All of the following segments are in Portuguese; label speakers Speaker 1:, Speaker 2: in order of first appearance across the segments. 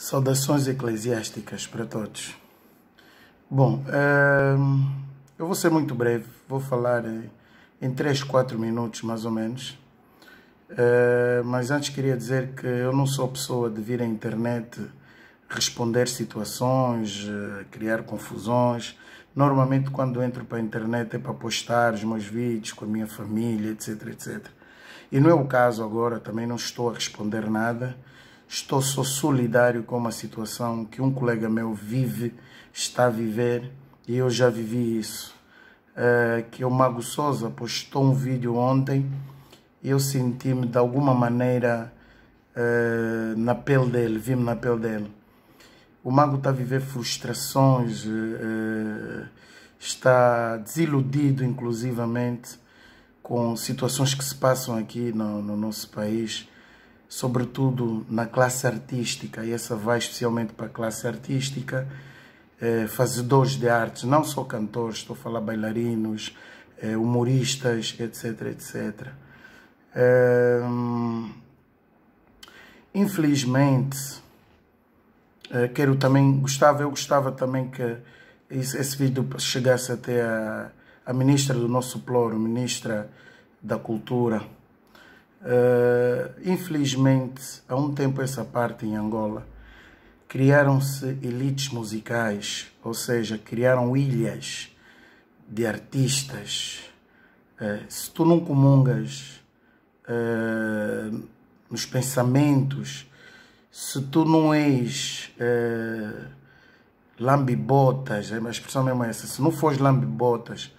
Speaker 1: Saudações eclesiásticas para todos. Bom, ehm, eu vou ser muito breve, vou falar em 3, 4 minutos mais ou menos. Ehm, mas antes queria dizer que eu não sou pessoa de vir à internet responder situações, eh, criar confusões. Normalmente quando entro para a internet é para postar os meus vídeos com a minha família, etc, etc. E não é o caso agora, também não estou a responder nada Estou só solidário com uma situação que um colega meu vive, está a viver, e eu já vivi isso. Eh, que é o Mago Souza postou um vídeo ontem e eu senti-me de alguma maneira eh, na pele dele, vi-me na pele dele. O Mago está a viver frustrações, eh, está desiludido, inclusivamente, com situações que se passam aqui no, no nosso país sobretudo na classe artística, e essa vai especialmente para a classe artística, eh, fazedores de artes, não só cantores, estou a falar bailarinos, eh, humoristas, etc, etc. Eh, infelizmente, eh, quero também, gostava, eu gostava também que esse, esse vídeo chegasse até a, a ministra do nosso ploro, ministra da Cultura, eh, eh, infelizmente, há um tempo essa parte em Angola, criaram-se elites musicais, ou seja, criaram ilhas de artistas. Uh, se tu não comungas uh, nos pensamentos, se tu não és uh, lambibotas, é, a expressão mesmo é essa, se não fores lambibotas,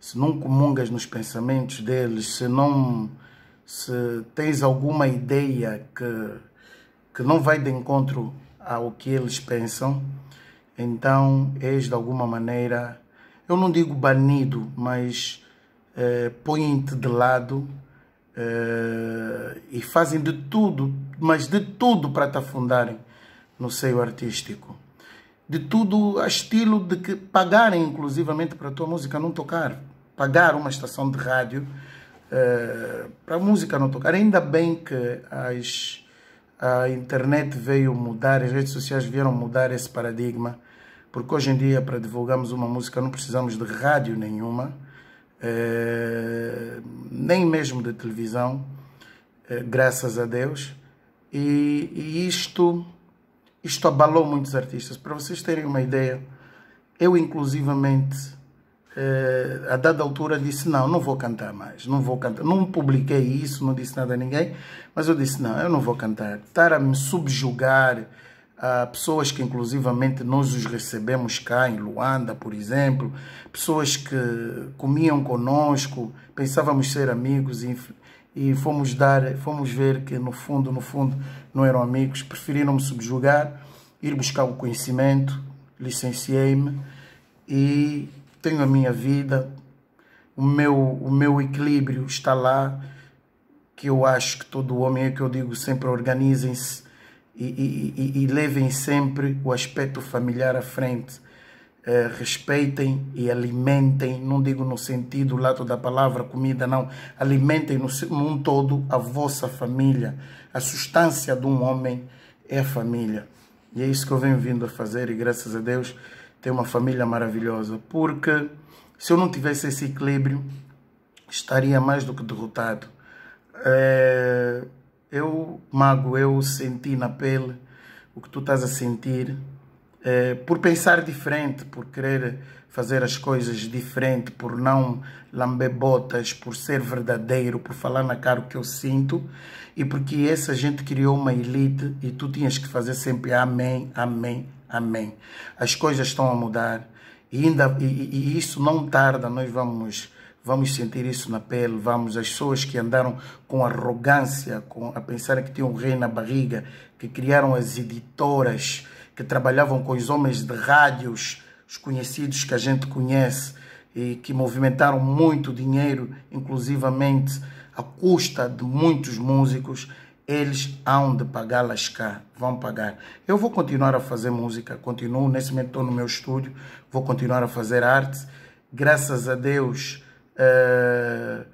Speaker 1: se não comungas nos pensamentos deles, se não se tens alguma ideia que, que não vai de encontro ao que eles pensam, então és de alguma maneira, eu não digo banido, mas eh, põem-te de lado eh, e fazem de tudo, mas de tudo para te afundarem no seio artístico. De tudo a estilo de que pagarem inclusivamente para a tua música não tocar. Pagar uma estação de rádio eh, para a música não tocar. Ainda bem que as, a internet veio mudar, as redes sociais vieram mudar esse paradigma, porque hoje em dia, para divulgarmos uma música, não precisamos de rádio nenhuma, eh, nem mesmo de televisão, eh, graças a Deus. E, e isto, isto abalou muitos artistas. Para vocês terem uma ideia, eu inclusivamente eh, a dada altura disse, não, não vou cantar mais, não vou cantar. Não publiquei isso, não disse nada a ninguém, mas eu disse, não, eu não vou cantar. Estar a me subjugar a pessoas que inclusivamente nós os recebemos cá em Luanda, por exemplo, pessoas que comiam conosco, pensávamos ser amigos e, e fomos dar, fomos ver que no fundo, no fundo, não eram amigos, preferiram me subjugar, ir buscar o conhecimento, licenciei-me e tenho a minha vida, o meu, o meu equilíbrio está lá, que eu acho que todo homem é que eu digo sempre organizem-se e, e, e, e, levem sempre o aspecto familiar à frente. Eh, respeitem e alimentem, não digo no sentido lato da palavra comida, não, alimentem no, mundo todo a vossa família. A substância de um homem é a família. E é isso que eu venho vindo a fazer, e graças a Deus ter uma família maravilhosa, porque se eu não tivesse esse equilíbrio, estaria mais do que derrotado. É, eu, Mago, eu senti na pele o que tu estás a sentir, é, por pensar diferente, por querer fazer as coisas diferente, por não lamber botas, por ser verdadeiro, por falar na cara o que eu sinto e porque essa gente criou uma elite e tu tinhas que fazer sempre amém, amém, Amém. As coisas estão a mudar e, ainda, e, e isso não tarda, nós vamos vamos sentir isso na pele, vamos, as pessoas que andaram com arrogância, com, a pensar que tinham um rei na barriga, que criaram as editoras, que trabalhavam com os homens de rádios, os conhecidos que a gente conhece, e que movimentaram muito dinheiro, inclusivamente à custa de muitos músicos, eles hão de pagar cá vão pagar. Eu vou continuar a fazer música, continuo, nesse momento estou no meu estúdio, vou continuar a fazer arte. Graças a Deus, uh,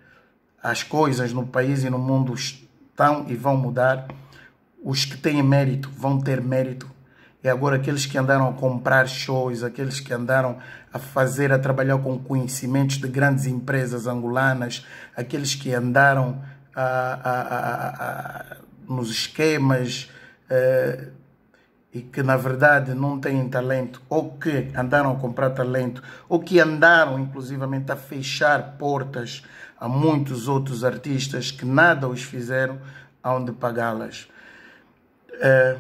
Speaker 1: as coisas no país e no mundo estão e vão mudar. Os que têm mérito vão ter mérito. E agora aqueles que andaram a comprar shows, aqueles que andaram a fazer, a trabalhar com conhecimentos de grandes empresas angolanas, aqueles que andaram a, a, nos esquemas eh, e que na verdade não têm talento ou que andaram a comprar talento ou que andaram inclusivamente a fechar portas a muitos outros artistas que nada os fizeram aonde pagá-las. Eh,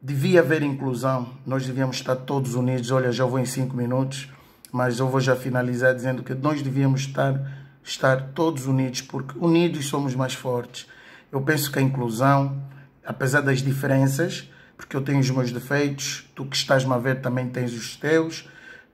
Speaker 1: devia haver inclusão, nós devíamos estar todos unidos. Olha, já vou em cinco minutos, mas eu vou já finalizar dizendo que nós devíamos estar estar todos unidos, porque unidos somos mais fortes. Eu penso que a inclusão, apesar das diferenças, porque eu tenho os meus defeitos, tu que estás-me a ver também tens os teus,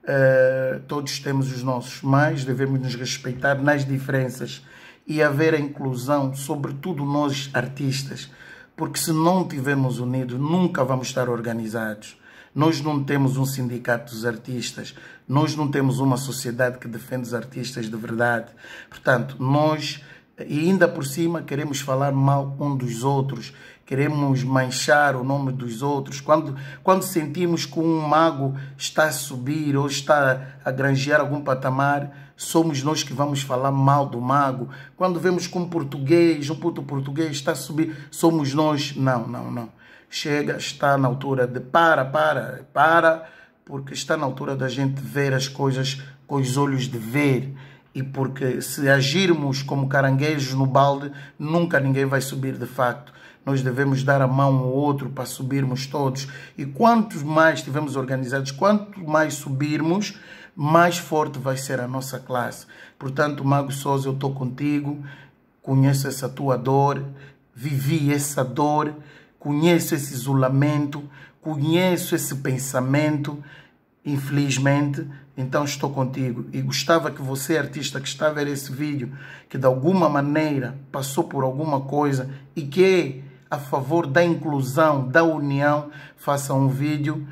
Speaker 1: uh, todos temos os nossos, mas devemos nos respeitar nas diferenças e haver a inclusão, sobretudo nós artistas, porque se não tivermos unidos, nunca vamos estar organizados. Nós não temos um sindicato dos artistas, nós não temos uma sociedade que defende os artistas de verdade. Portanto, nós, e ainda por cima, queremos falar mal um dos outros queremos manchar o nome dos outros, quando, quando sentimos que um mago está a subir ou está a granjear algum patamar, somos nós que vamos falar mal do mago. Quando vemos que um português, um puto português está a subir, somos nós. Não, não, não. Chega, está na altura de para, para, para, porque está na altura da gente ver as coisas com os olhos de ver e porque se agirmos como caranguejos no balde, nunca ninguém vai subir de facto nós devemos dar a mão ao outro para subirmos todos. E quanto mais estivermos organizados, quanto mais subirmos, mais forte vai ser a nossa classe. Portanto, Mago Souza, eu estou contigo, conheço essa tua dor, vivi essa dor, conheço esse isolamento, conheço esse pensamento, infelizmente, então estou contigo. E gostava que você, artista que está a ver esse vídeo, que de alguma maneira passou por alguma coisa e que a favor da inclusão, da união, faça um vídeo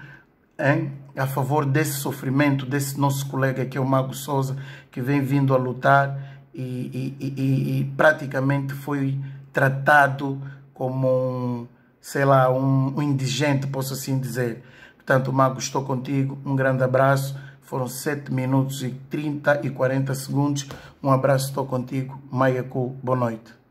Speaker 1: hein, a favor desse sofrimento desse nosso colega que é o Mago Souza, que vem vindo a lutar e, e, e, e praticamente foi tratado como um, sei lá, um, um indigente, posso assim dizer. Portanto, Mago, estou contigo, um grande abraço. Foram 7 minutos e 30 e 40 segundos. Um abraço, estou contigo. Maiacu, boa noite.